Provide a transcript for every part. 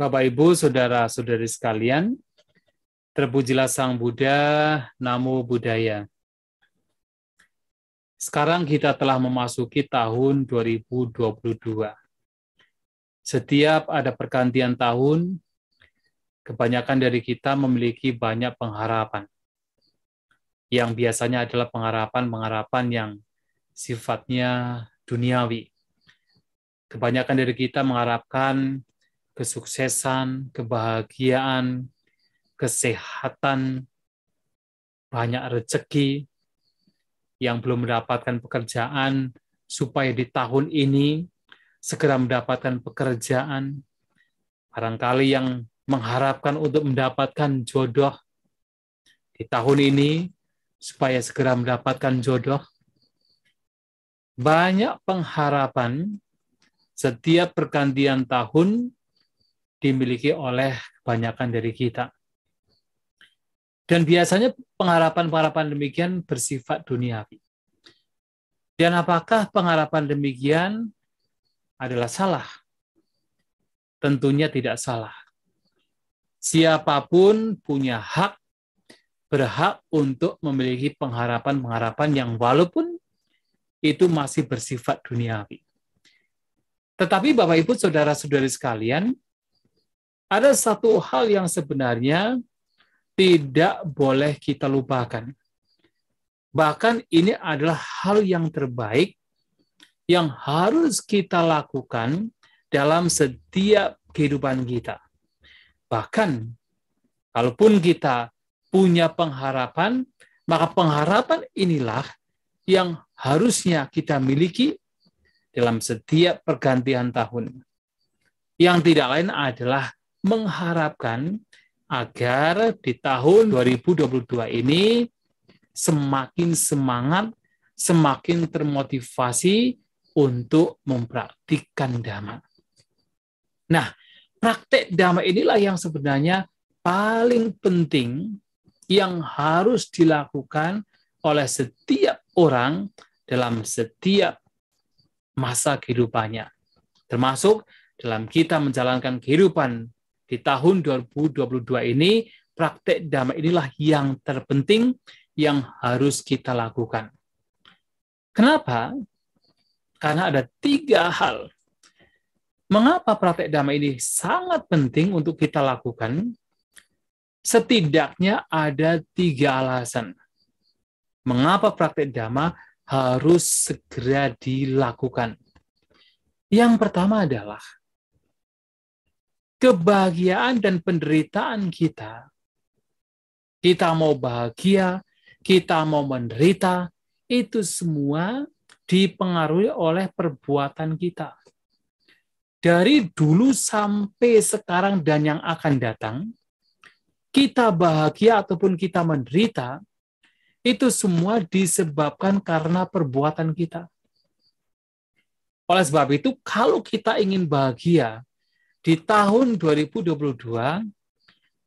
Bapak Ibu, saudara-saudari sekalian, terpujilah Sang Buddha, Namo Buddhaya. Sekarang kita telah memasuki tahun 2022. Setiap ada pergantian tahun, kebanyakan dari kita memiliki banyak pengharapan. Yang biasanya adalah pengharapan-pengharapan yang sifatnya duniawi. Kebanyakan dari kita mengharapkan kesuksesan, kebahagiaan, kesehatan, banyak rezeki, yang belum mendapatkan pekerjaan, supaya di tahun ini segera mendapatkan pekerjaan, barangkali yang mengharapkan untuk mendapatkan jodoh di tahun ini, supaya segera mendapatkan jodoh. Banyak pengharapan setiap pergantian tahun dimiliki oleh kebanyakan dari kita. Dan biasanya pengharapan-pengharapan demikian bersifat duniawi. Dan apakah pengharapan demikian adalah salah? Tentunya tidak salah. Siapapun punya hak, berhak untuk memiliki pengharapan-pengharapan yang walaupun itu masih bersifat duniawi. Tetapi Bapak Ibu, Saudara-saudari sekalian, ada satu hal yang sebenarnya tidak boleh kita lupakan. Bahkan ini adalah hal yang terbaik yang harus kita lakukan dalam setiap kehidupan kita. Bahkan, kalaupun kita punya pengharapan, maka pengharapan inilah yang harusnya kita miliki dalam setiap pergantian tahun. Yang tidak lain adalah mengharapkan agar di tahun 2022 ini semakin semangat, semakin termotivasi untuk mempraktikkan dhamma. Nah, praktek dhamma inilah yang sebenarnya paling penting yang harus dilakukan oleh setiap orang dalam setiap masa kehidupannya. Termasuk dalam kita menjalankan kehidupan di tahun 2022 ini praktek damai inilah yang terpenting yang harus kita lakukan. Kenapa? Karena ada tiga hal. Mengapa praktek damai ini sangat penting untuk kita lakukan? Setidaknya ada tiga alasan. Mengapa praktek damai harus segera dilakukan? Yang pertama adalah kebahagiaan dan penderitaan kita. Kita mau bahagia, kita mau menderita, itu semua dipengaruhi oleh perbuatan kita. Dari dulu sampai sekarang dan yang akan datang, kita bahagia ataupun kita menderita, itu semua disebabkan karena perbuatan kita. Oleh sebab itu, kalau kita ingin bahagia, di tahun 2022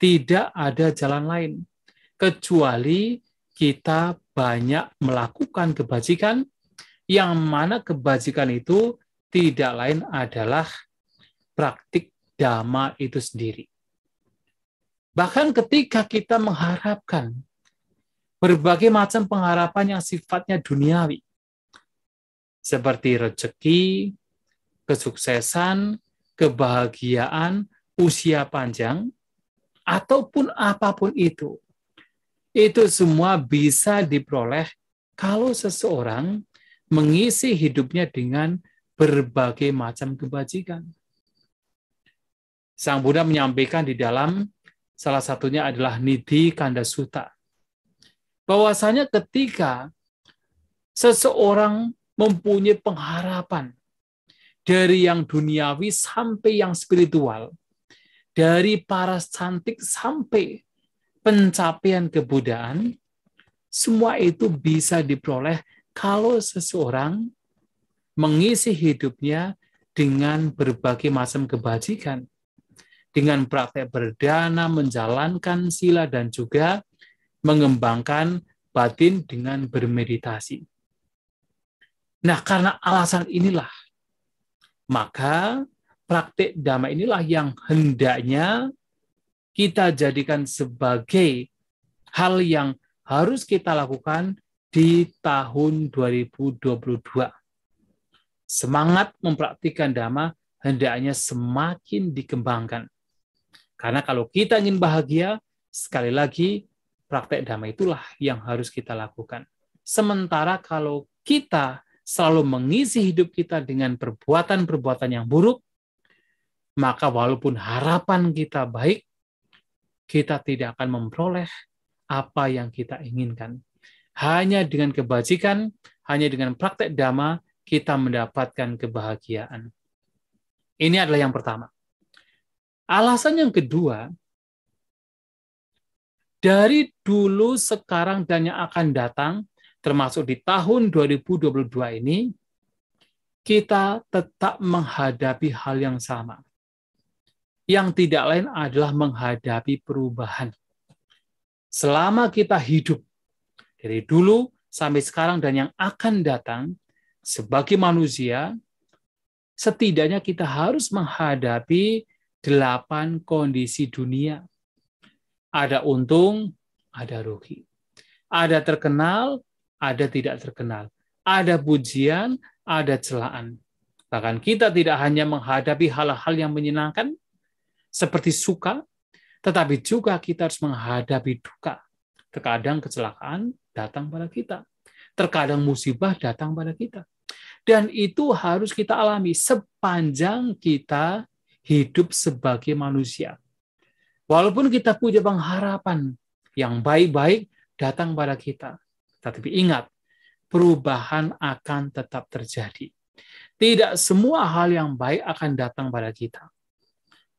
tidak ada jalan lain kecuali kita banyak melakukan kebajikan yang mana kebajikan itu tidak lain adalah praktik dhamma itu sendiri. Bahkan ketika kita mengharapkan berbagai macam pengharapan yang sifatnya duniawi, seperti rezeki, kesuksesan, kebahagiaan, usia panjang, ataupun apapun itu. Itu semua bisa diperoleh kalau seseorang mengisi hidupnya dengan berbagai macam kebajikan. Sang Buddha menyampaikan di dalam salah satunya adalah Nidhi Kanda Suta. Bahwasanya ketika seseorang mempunyai pengharapan dari yang duniawi sampai yang spiritual, dari para cantik sampai pencapaian kebudayaan, semua itu bisa diperoleh kalau seseorang mengisi hidupnya dengan berbagai macam kebajikan, dengan praktek berdana, menjalankan sila, dan juga mengembangkan batin dengan bermeditasi. Nah, karena alasan inilah maka praktik damai inilah yang hendaknya kita jadikan sebagai hal yang harus kita lakukan di tahun 2022. Semangat mempraktikkan damai hendaknya semakin dikembangkan. Karena kalau kita ingin bahagia, sekali lagi praktek damai itulah yang harus kita lakukan. Sementara kalau kita selalu mengisi hidup kita dengan perbuatan-perbuatan yang buruk, maka walaupun harapan kita baik, kita tidak akan memperoleh apa yang kita inginkan. Hanya dengan kebajikan, hanya dengan praktek dhamma, kita mendapatkan kebahagiaan. Ini adalah yang pertama. Alasan yang kedua, dari dulu, sekarang, dan yang akan datang, termasuk di tahun 2022 ini, kita tetap menghadapi hal yang sama. Yang tidak lain adalah menghadapi perubahan. Selama kita hidup, dari dulu sampai sekarang dan yang akan datang, sebagai manusia, setidaknya kita harus menghadapi delapan kondisi dunia. Ada untung, ada rugi. Ada terkenal, ada tidak terkenal, ada pujian, ada celaan. Bahkan kita tidak hanya menghadapi hal-hal yang menyenangkan seperti suka, tetapi juga kita harus menghadapi duka. Terkadang kecelakaan datang pada kita, terkadang musibah datang pada kita. Dan itu harus kita alami sepanjang kita hidup sebagai manusia. Walaupun kita punya pengharapan yang baik-baik datang pada kita, tetapi ingat, perubahan akan tetap terjadi. Tidak semua hal yang baik akan datang pada kita.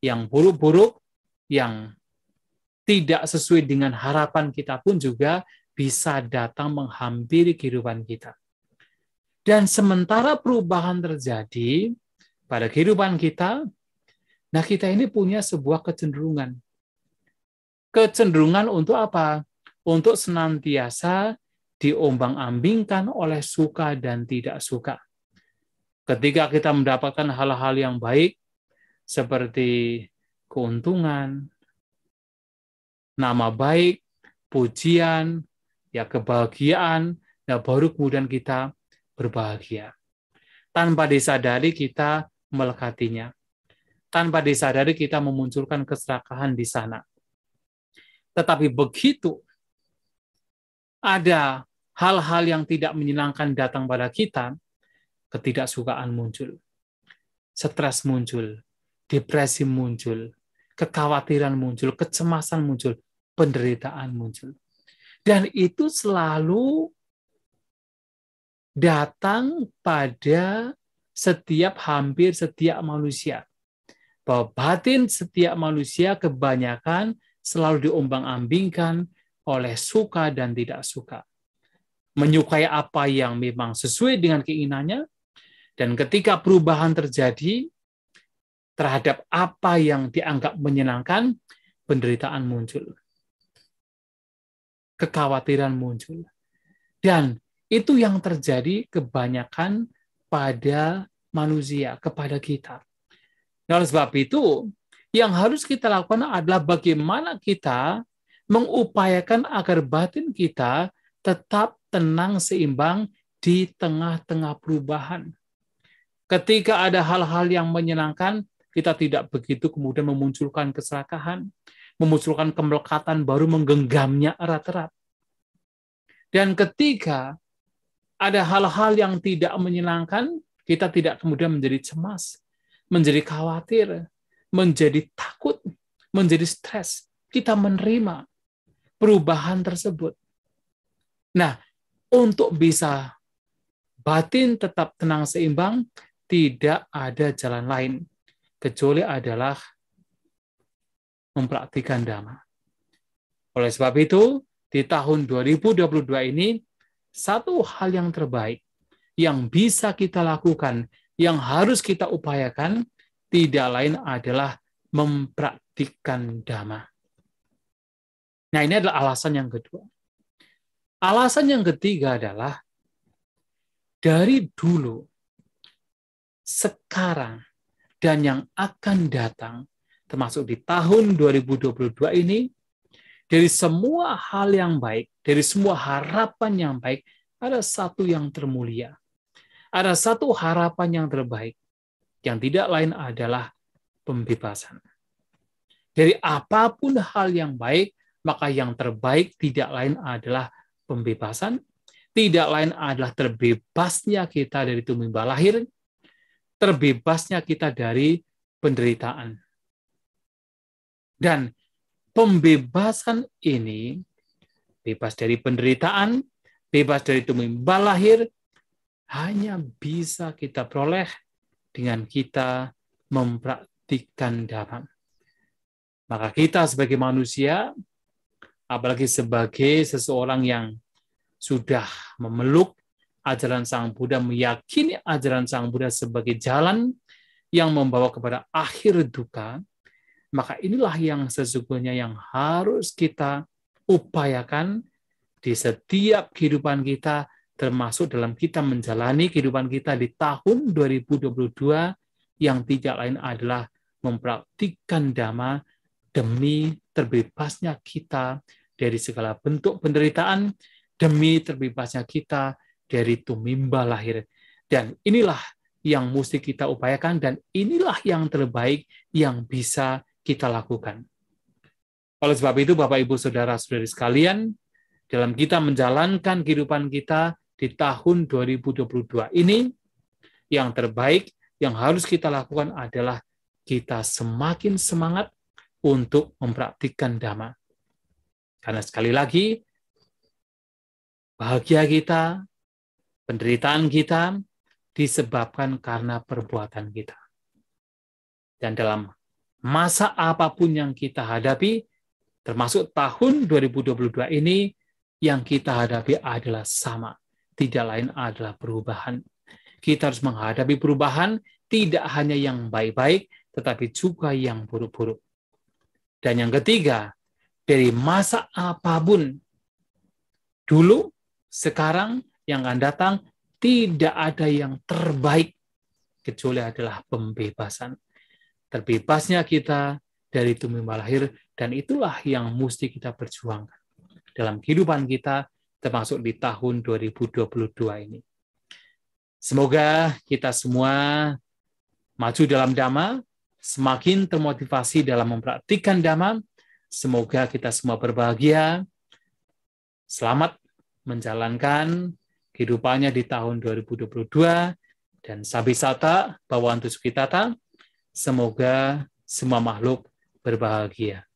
Yang buruk-buruk, yang tidak sesuai dengan harapan kita pun juga bisa datang menghampiri kehidupan kita. Dan sementara perubahan terjadi pada kehidupan kita, nah kita ini punya sebuah kecenderungan. Kecenderungan untuk apa? Untuk senantiasa diombang-ambingkan oleh suka dan tidak suka. Ketika kita mendapatkan hal-hal yang baik seperti keuntungan, nama baik, pujian, ya kebahagiaan, ya baru kemudian kita berbahagia. Tanpa disadari kita melekatinya. Tanpa disadari kita memunculkan keserakahan di sana. Tetapi begitu ada hal-hal yang tidak menyenangkan datang pada kita, ketidaksukaan muncul, stres muncul, depresi muncul, kekhawatiran muncul, kecemasan muncul, penderitaan muncul. Dan itu selalu datang pada setiap hampir setiap manusia. Bahwa batin setiap manusia kebanyakan selalu diombang-ambingkan, oleh suka dan tidak suka. Menyukai apa yang memang sesuai dengan keinginannya, dan ketika perubahan terjadi terhadap apa yang dianggap menyenangkan, penderitaan muncul. Kekhawatiran muncul. Dan itu yang terjadi kebanyakan pada manusia, kepada kita. Nah, oleh sebab itu, yang harus kita lakukan adalah bagaimana kita mengupayakan agar batin kita tetap tenang seimbang di tengah-tengah perubahan. Ketika ada hal-hal yang menyenangkan, kita tidak begitu kemudian memunculkan keserakahan, memunculkan kemelekatan baru menggenggamnya erat-erat. Dan ketika ada hal-hal yang tidak menyenangkan, kita tidak kemudian menjadi cemas, menjadi khawatir, menjadi takut, menjadi stres. Kita menerima perubahan tersebut. Nah, untuk bisa batin tetap tenang seimbang, tidak ada jalan lain kecuali adalah mempraktikkan dhamma. Oleh sebab itu, di tahun 2022 ini satu hal yang terbaik yang bisa kita lakukan, yang harus kita upayakan tidak lain adalah mempraktikkan damai. Nah, ini adalah alasan yang kedua. Alasan yang ketiga adalah dari dulu, sekarang, dan yang akan datang, termasuk di tahun 2022 ini, dari semua hal yang baik, dari semua harapan yang baik, ada satu yang termulia. Ada satu harapan yang terbaik, yang tidak lain adalah pembebasan. Dari apapun hal yang baik, maka yang terbaik tidak lain adalah pembebasan, tidak lain adalah terbebasnya kita dari tumimba lahir, terbebasnya kita dari penderitaan. Dan pembebasan ini bebas dari penderitaan, bebas dari tumimba lahir hanya bisa kita peroleh dengan kita mempraktikkan darah. Maka kita sebagai manusia apalagi sebagai seseorang yang sudah memeluk ajaran Sang Buddha, meyakini ajaran Sang Buddha sebagai jalan yang membawa kepada akhir duka, maka inilah yang sesungguhnya yang harus kita upayakan di setiap kehidupan kita, termasuk dalam kita menjalani kehidupan kita di tahun 2022 yang tidak lain adalah mempraktikkan damai demi terbebasnya kita dari segala bentuk penderitaan, demi terbebasnya kita dari tumimba lahir. Dan inilah yang mesti kita upayakan dan inilah yang terbaik yang bisa kita lakukan. Oleh sebab itu, Bapak, Ibu, Saudara, Saudari sekalian, dalam kita menjalankan kehidupan kita di tahun 2022 ini, yang terbaik yang harus kita lakukan adalah kita semakin semangat untuk mempraktikkan dhamma. Karena sekali lagi, bahagia kita, penderitaan kita, disebabkan karena perbuatan kita. Dan dalam masa apapun yang kita hadapi, termasuk tahun 2022 ini, yang kita hadapi adalah sama. Tidak lain adalah perubahan. Kita harus menghadapi perubahan tidak hanya yang baik-baik, tetapi juga yang buruk-buruk. Dan yang ketiga, dari masa apapun, dulu, sekarang, yang akan datang, tidak ada yang terbaik kecuali adalah pembebasan. Terbebasnya kita dari tumi lahir, dan itulah yang mesti kita perjuangkan dalam kehidupan kita, termasuk di tahun 2022 ini. Semoga kita semua maju dalam damai semakin termotivasi dalam mempraktikkan dhamma. Semoga kita semua berbahagia, selamat menjalankan kehidupannya di tahun 2022 dan sabisata sata bawa antusukitata. Semoga semua makhluk berbahagia.